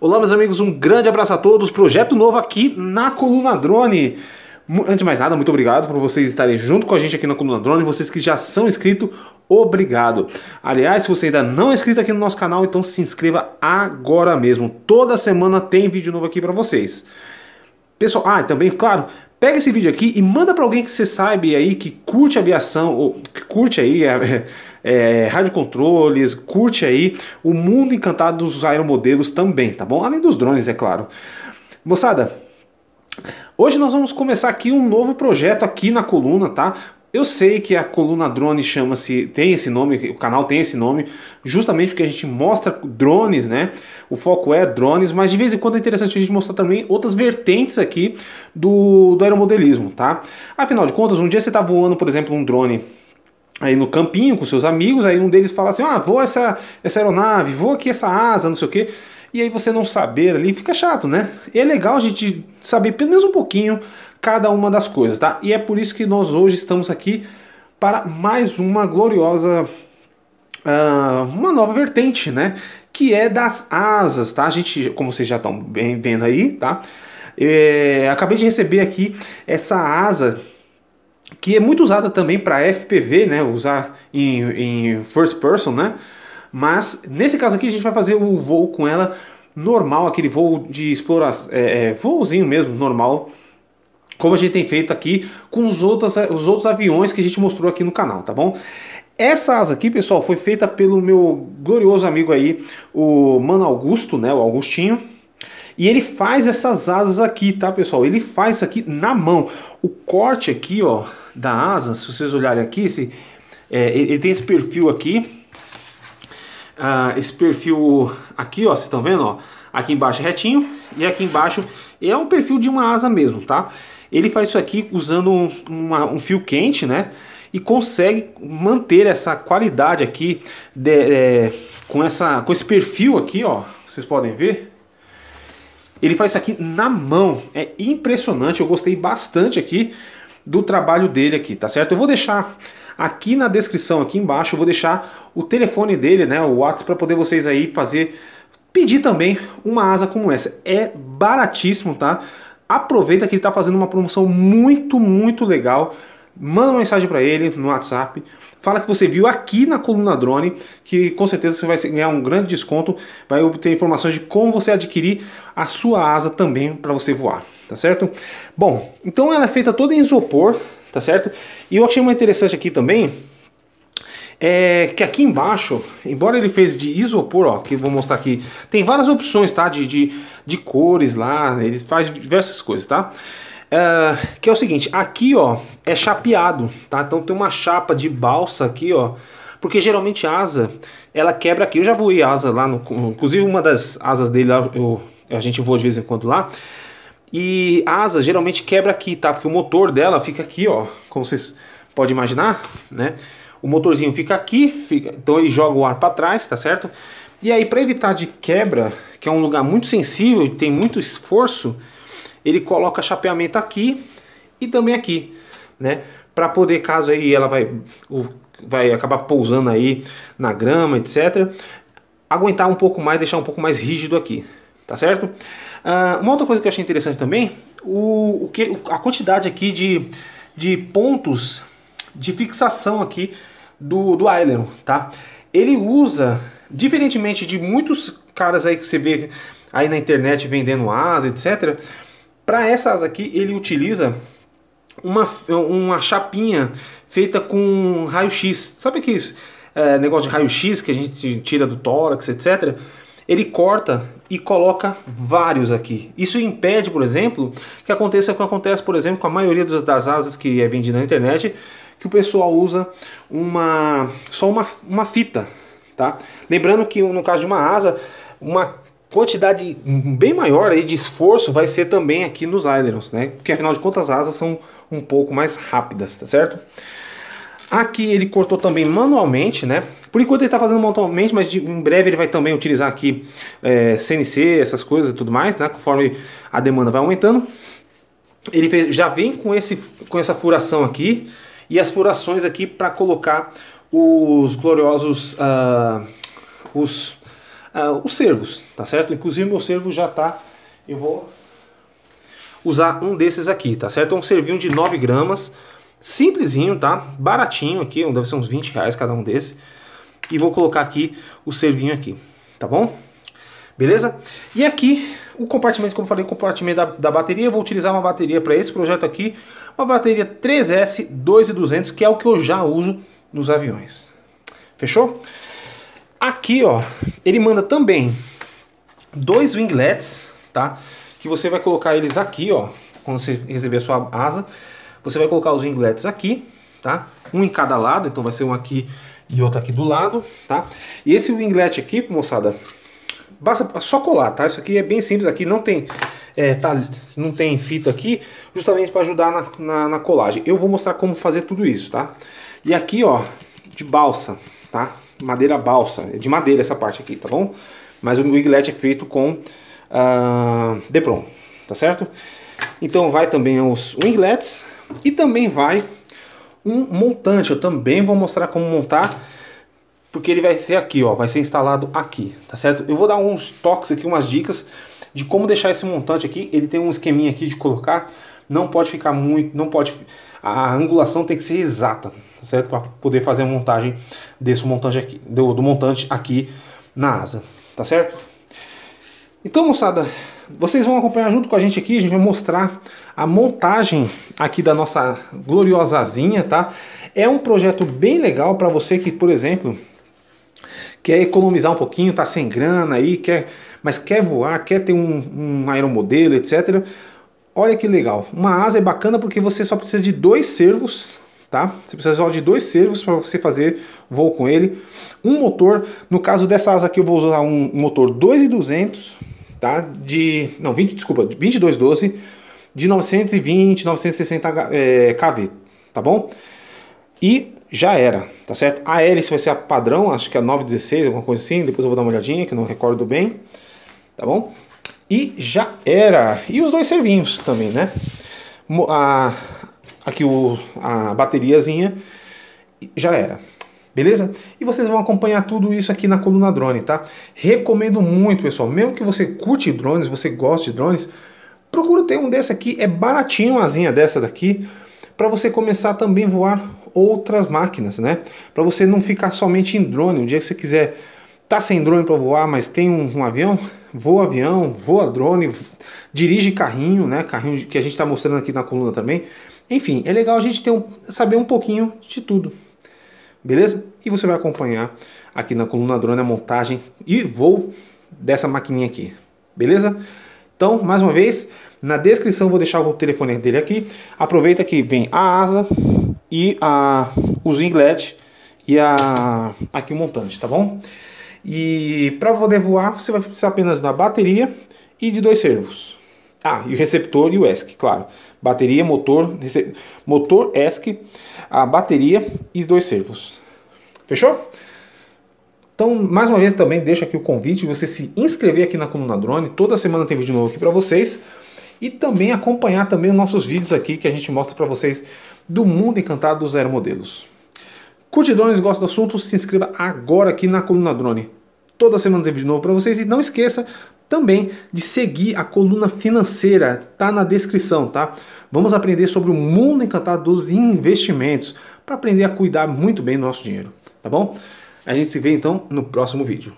Olá, meus amigos, um grande abraço a todos. Projeto novo aqui na Coluna Drone. Antes de mais nada, muito obrigado por vocês estarem junto com a gente aqui na Coluna Drone. Vocês que já são inscritos, obrigado. Aliás, se você ainda não é inscrito aqui no nosso canal, então se inscreva agora mesmo. Toda semana tem vídeo novo aqui para vocês. Pessoal, ah, também, claro, Pega esse vídeo aqui e manda para alguém que você sabe aí que curte aviação, ou que curte aí é, é, é curte aí o mundo encantado dos aeromodelos também, tá bom? Além dos drones, é claro. Moçada, Hoje nós vamos começar aqui um novo projeto aqui na coluna, tá? Eu sei que a coluna drone chama-se, tem esse nome, o canal tem esse nome, justamente porque a gente mostra drones, né? O foco é drones, mas de vez em quando é interessante a gente mostrar também outras vertentes aqui do, do aeromodelismo, tá? Afinal de contas, um dia você tá voando, por exemplo, um drone aí no campinho com seus amigos, aí um deles fala assim: "Ah, vou essa essa aeronave, vou aqui essa asa, não sei o quê". E aí você não saber ali fica chato, né? E é legal a gente saber pelo menos um pouquinho cada uma das coisas, tá? E é por isso que nós hoje estamos aqui para mais uma gloriosa Uh, uma nova vertente, né? Que é das asas, tá? A gente, como vocês já estão bem vendo aí, tá? É, acabei de receber aqui essa asa que é muito usada também para FPV, né? Usar em, em first person, né? Mas nesse caso aqui a gente vai fazer o um voo com ela normal, aquele voo de exploração, é, é, voozinho mesmo normal como a gente tem feito aqui com os outros, os outros aviões que a gente mostrou aqui no canal, tá bom? Essa asa aqui, pessoal, foi feita pelo meu glorioso amigo aí, o Mano Augusto, né, o Augustinho. E ele faz essas asas aqui, tá, pessoal? Ele faz isso aqui na mão. O corte aqui, ó, da asa, se vocês olharem aqui, esse, é, ele tem esse perfil aqui. Ah, esse perfil aqui, ó, vocês estão vendo, ó? Aqui embaixo é retinho e aqui embaixo é um perfil de uma asa mesmo, tá? Ele faz isso aqui usando um, uma, um fio quente, né? E consegue manter essa qualidade aqui de, é, com, essa, com esse perfil aqui, ó. Vocês podem ver. Ele faz isso aqui na mão. É impressionante. Eu gostei bastante aqui do trabalho dele aqui, tá certo? Eu vou deixar aqui na descrição, aqui embaixo, eu vou deixar o telefone dele, né? O WhatsApp para poder vocês aí fazer pedir também uma asa como essa. É baratíssimo, tá? aproveita que ele está fazendo uma promoção muito, muito legal. Manda uma mensagem para ele no WhatsApp. Fala que você viu aqui na coluna drone, que com certeza você vai ganhar um grande desconto. Vai obter informações de como você adquirir a sua asa também para você voar, tá certo? Bom, então ela é feita toda em isopor, tá certo? E eu achei uma interessante aqui também é que aqui embaixo, embora ele fez de isopor, ó, que eu vou mostrar aqui, tem várias opções, tá? De, de, de cores lá, ele faz diversas coisas, tá? Uh, que é o seguinte, aqui ó, é chapeado, tá? Então tem uma chapa de balsa aqui, ó, porque geralmente asa, ela quebra aqui. Eu já voei asa lá, no, inclusive uma das asas dele, eu, a gente voa de vez em quando lá, e asa geralmente quebra aqui, tá? Porque o motor dela fica aqui, ó, como vocês podem imaginar, né? o motorzinho fica aqui, fica, então ele joga o ar para trás, tá certo? E aí para evitar de quebra, que é um lugar muito sensível e tem muito esforço, ele coloca chapeamento aqui e também aqui, né? Para poder caso aí ela vai o, vai acabar pousando aí na grama, etc, aguentar um pouco mais, deixar um pouco mais rígido aqui, tá certo? Uh, uma outra coisa que eu achei interessante também, o, o que a quantidade aqui de de pontos de fixação aqui do, do Aileron, tá? Ele usa, diferentemente de muitos caras aí que você vê aí na internet vendendo asa, etc. Para essa asa aqui, ele utiliza uma, uma chapinha feita com raio-x. Sabe que é, negócio de raio-x que a gente tira do tórax, etc. Ele corta e coloca vários aqui. Isso impede, por exemplo, que aconteça o que acontece, por exemplo, com a maioria das asas que é vendida na internet, que o pessoal usa uma só uma, uma fita, tá? Lembrando que no caso de uma asa, uma quantidade bem maior aí de esforço vai ser também aqui nos ailerons, né? Porque afinal de contas as asas são um pouco mais rápidas, tá certo? Aqui ele cortou também manualmente, né? Por enquanto ele está fazendo manualmente, mas de, em breve ele vai também utilizar aqui é, CNC, essas coisas e tudo mais, né? Conforme a demanda vai aumentando. Ele fez, já vem com, esse, com essa furação aqui, e as furações aqui para colocar os gloriosos uh, os, uh, os servos, tá certo? Inclusive meu servo já tá, eu vou usar um desses aqui, tá certo? É um servinho de 9 gramas, simplesinho, tá? Baratinho aqui, deve ser uns 20 reais cada um desse. E vou colocar aqui o servinho aqui, tá bom? Beleza? E aqui o compartimento, como eu falei, o compartimento da, da bateria. Eu vou utilizar uma bateria para esse projeto aqui. Uma bateria 3S 2200, que é o que eu já uso nos aviões. Fechou? Aqui, ó, ele manda também dois winglets, tá? Que você vai colocar eles aqui, ó, quando você receber a sua asa. Você vai colocar os winglets aqui, tá? Um em cada lado, então vai ser um aqui e outro aqui do lado, tá? E esse winglet aqui, moçada, basta só colar, tá? Isso aqui é bem simples, aqui não tem, é, tá, não tem fita aqui, justamente para ajudar na, na, na, colagem. Eu vou mostrar como fazer tudo isso, tá? E aqui, ó, de balsa, tá? Madeira balsa, é de madeira essa parte aqui, tá bom? Mas o wiglet é feito com uh, Depron, tá certo? Então vai também os winglets e também vai um montante. Eu também vou mostrar como montar porque ele vai ser aqui, ó, vai ser instalado aqui, tá certo? Eu vou dar uns toques aqui, umas dicas de como deixar esse montante aqui. Ele tem um esqueminha aqui de colocar, não pode ficar muito, não pode a angulação tem que ser exata, tá certo? Para poder fazer a montagem desse montante aqui, do, do montante aqui na asa, tá certo? Então, moçada, vocês vão acompanhar junto com a gente aqui, a gente vai mostrar a montagem aqui da nossa gloriosa asinha, tá? É um projeto bem legal para você que, por exemplo, quer economizar um pouquinho, tá sem grana aí, quer, mas quer voar, quer ter um, um aeromodelo, etc. Olha que legal. Uma asa é bacana porque você só precisa de dois servos, tá? Você precisa só de dois servos para você fazer voo com ele. Um motor, no caso dessa asa aqui eu vou usar um motor 2200, tá? De não, 20, desculpa, 2212 de 920, 960 é, kV, tá bom? E já era, tá certo? A hélice vai ser a padrão, acho que é a 916, alguma coisa assim, depois eu vou dar uma olhadinha, que eu não recordo bem, tá bom? E já era. E os dois servinhos também, né? A, aqui o, a bateriazinha já era. Beleza? E vocês vão acompanhar tudo isso aqui na coluna drone, tá? Recomendo muito, pessoal. Mesmo que você curte drones, você gosta de drones, procura ter um desse aqui. É baratinho uma asinha dessa daqui para você começar também a voar outras máquinas, né? Para você não ficar somente em drone. O dia que você quiser tá sem drone para voar, mas tem um, um, avião, voa avião, voa drone, dirige carrinho, né? Carrinho que a gente está mostrando aqui na coluna também. Enfim, é legal a gente ter um, saber um pouquinho de tudo. Beleza? E você vai acompanhar aqui na coluna drone a montagem e voo dessa maquininha aqui. Beleza? Então, mais uma vez, na descrição vou deixar o telefone dele aqui. Aproveita que vem a asa e a, os inglets e a, aqui o montante, tá bom? E para poder voar, você vai precisar apenas da bateria e de dois servos. Ah, e o receptor e o ESC, claro. Bateria, motor, motor ESC, a bateria e dois servos. Fechou? Então, mais uma vez também deixo aqui o convite de você se inscrever aqui na Coluna Drone. Toda semana tem vídeo novo aqui para vocês. E também acompanhar também os nossos vídeos aqui que a gente mostra para vocês do mundo encantado dos aeromodelos. Curte drones, gosta do assunto, se inscreva agora aqui na Coluna Drone. Toda semana tem vídeo novo para vocês e não esqueça também de seguir a coluna financeira, tá na descrição, tá? Vamos aprender sobre o mundo encantado dos investimentos para aprender a cuidar muito bem do nosso dinheiro, tá bom? A gente se vê então no próximo vídeo.